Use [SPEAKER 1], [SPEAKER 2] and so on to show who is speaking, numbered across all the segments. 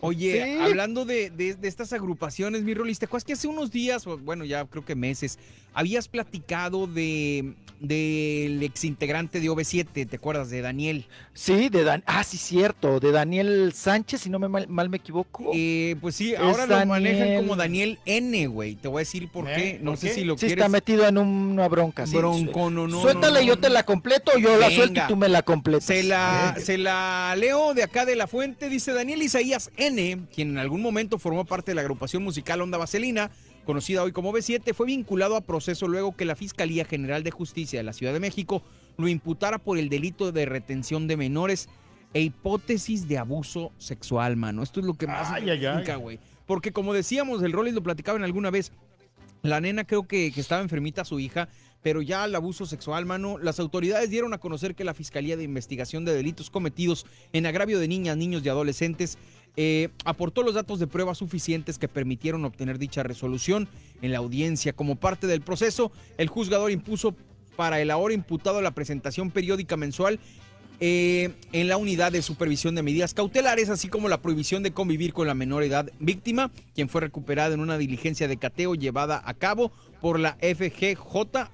[SPEAKER 1] Oye, hablando de, estas agrupaciones, mi rolista, que hace unos días, bueno, ya creo que meses, habías platicado de del exintegrante de OV7, ¿te acuerdas? De Daniel. Sí, de Dan ah, sí, cierto, de Daniel Sánchez, si no me mal, me equivoco. Eh, pues sí, ahora lo manejan como Daniel N, güey, te voy a decir por ¿Eh? qué, no sé si lo sí, está metido
[SPEAKER 2] en una bronca. Sí, Bronco, no, no. Suéltale, yo te
[SPEAKER 1] la completo, yo la suelto y tú me
[SPEAKER 2] la completas. Se la, ¿Eh?
[SPEAKER 1] se la leo de acá de la fuente, dice Daniel Isaías N., quien en algún momento formó parte de la agrupación musical Onda Vaselina, conocida hoy como B7, fue vinculado a proceso luego que la Fiscalía General de Justicia de la Ciudad de México lo imputara por el delito de retención de menores e hipótesis de abuso sexual, mano. Esto es lo que más ay, güey. Porque como decíamos, el Rollins lo platicaba en alguna vez, la nena creo que, que estaba enfermita su hija pero ya al abuso sexual, mano, las autoridades dieron a conocer que la Fiscalía de Investigación de Delitos Cometidos en Agravio de Niñas, Niños y Adolescentes eh, aportó los datos de pruebas suficientes que permitieron obtener dicha resolución en la audiencia. Como parte del proceso, el juzgador impuso para el ahora imputado la presentación periódica mensual eh, en la unidad de supervisión de medidas cautelares, así como la prohibición de convivir con la menor edad víctima, quien fue recuperada en una diligencia de cateo llevada a cabo por la FGJ.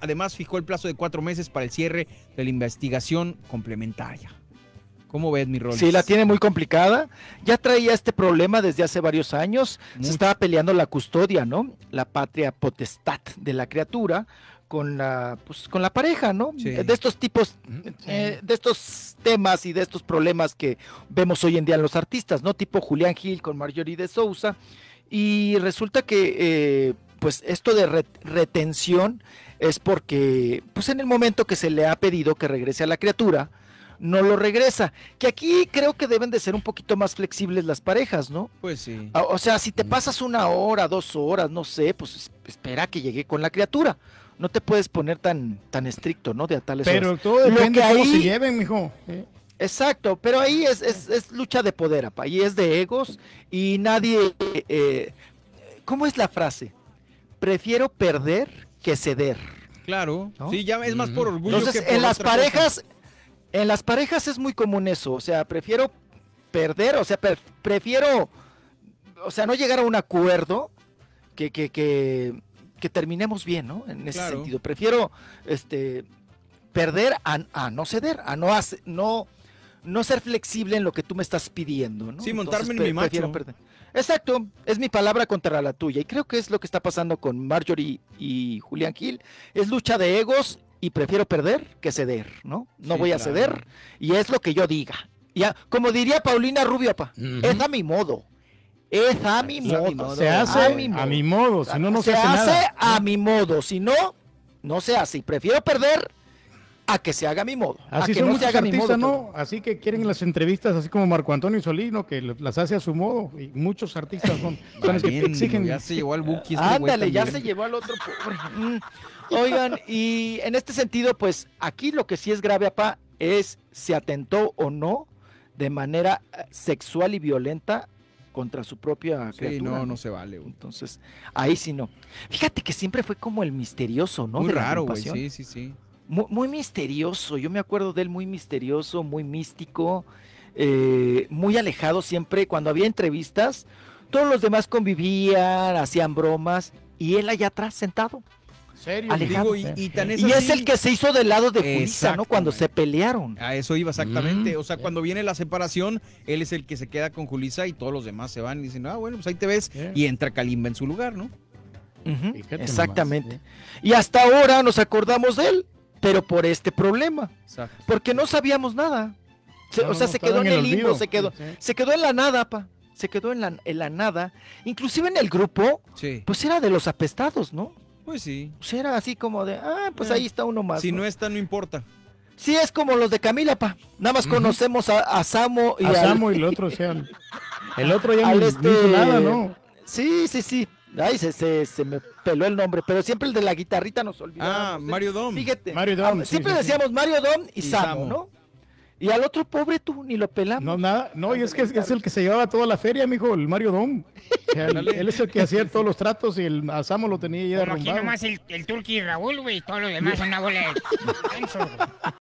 [SPEAKER 1] Además, fijó el plazo de cuatro meses para el cierre de la investigación complementaria. ¿Cómo ves mi rol? Sí, la
[SPEAKER 2] tiene muy complicada.
[SPEAKER 1] Ya traía este
[SPEAKER 2] problema desde hace varios años. Se estaba peleando la custodia, ¿no? La patria potestad de la criatura con la, pues, con la pareja, ¿no? Eh, de estos tipos, eh, eh, de estos temas y de estos problemas que vemos hoy en día en los artistas, ¿no? Tipo Julián Gil con Marjorie de Sousa. Y resulta que, pues, esto de retención es porque, pues, en el momento que se le ha pedido que regrese a la criatura, no lo regresa. Que aquí creo que deben de ser un poquito más flexibles las parejas, ¿no? Pues sí. O sea, si te pasas una hora, dos horas, no sé, pues espera que llegue con la criatura no te puedes poner tan, tan estricto, ¿no? De a tales Pero todo depende de cómo se lleven, mijo. Exacto, pero ahí es, es, es, lucha de poder, apa, y es de egos, y nadie... Eh, eh, ¿Cómo es la frase? Prefiero perder que ceder.
[SPEAKER 1] Claro, sí, ya es más por orgullo. Entonces, que en las parejas,
[SPEAKER 2] en las parejas es muy común eso, o sea, prefiero perder, o sea, prefiero, o sea, no llegar a un acuerdo que, que que terminemos bien, ¿no? En ese sentido. Prefiero este, perder a, no ceder, a no, hace, no, no ser flexible en lo que tú me estás pidiendo, ¿no? Sí, montarme en mi Perder. Exacto, es mi palabra contra la tuya y creo que es lo que está pasando con Marjorie y Julián Gil. Es lucha de egos y prefiero perder que ceder, ¿no? No voy a ceder y es lo que yo diga. Ya, como diría Paulina Rubio, pa, es a mi modo. Es a mi modo. Se hace a mi modo. Si no, no se, hace se hace, a mi modo. Si no, no se hace. Y prefiero perder a que se haga a mi modo. Así que son no artistas, ¿no? Así que quieren las entrevistas, así como Marco Antonio Solino, que las hace a su modo.
[SPEAKER 1] Y muchos artistas son, que exigen. Ya se llevó al Buki. Este Ándale, ya se
[SPEAKER 2] llevó al otro pobre. Mm. Oigan, y en este sentido, pues aquí lo que sí es grave, apá, es si atentó o no de manera eh, sexual y violenta contra su propia sí, no, no se vale. Entonces, ahí sí no. Fíjate que siempre fue como el misterioso, ¿no? Muy raro, güey, sí, sí, sí. Muy, misterioso, yo me acuerdo de él muy misterioso, muy místico, eh, muy alejado siempre. Cuando había entrevistas, todos los demás convivían, hacían bromas, y él allá atrás sentado y, es, el que se hizo del lado de Julissa, ¿no? Cuando se pelearon.
[SPEAKER 1] A eso iba exactamente. Mm. o sea, cuando viene la separación, él es el que se queda con Julissa y todos los demás se van y dicen, ah, bueno, pues ahí te ves. Y entra Kalimba en su lugar, ¿no? Exactamente. Y hasta ahora nos acordamos de él, pero por este problema. Porque
[SPEAKER 2] no sabíamos nada. o sea, se quedó en el limbo, se quedó, se quedó en la nada, pa. Se quedó en la, en la nada. Inclusive en el grupo, pues era de los apestados, ¿no? Pues sí. Pues era así como de, ah, pues eh, ahí está uno más. Si no,
[SPEAKER 1] está, no importa.
[SPEAKER 2] Sí, es como los de Camila, pa. Nada más conocemos a, a, Samo y a Samo y el otro, o
[SPEAKER 1] el otro ya no, este... nada, ¿no?
[SPEAKER 2] Sí, sí, sí. Ay, se, se, me peló el nombre, pero siempre el de la guitarrita nos olvidamos. Ah, Mario Dom. Fíjate. Mario Dom. Ah, siempre decíamos Mario Dom y, ¿no? Y al otro pobre tú ni lo pelamos. No, nada, no, y es que es, el que se llevaba toda la feria, mijo, el Mario Dom. él es el que hacía todos los tratos y el Asamo lo tenía ya Pero aquí nomás
[SPEAKER 1] el, el y Raúl, güey, y todo lo demás son una bola de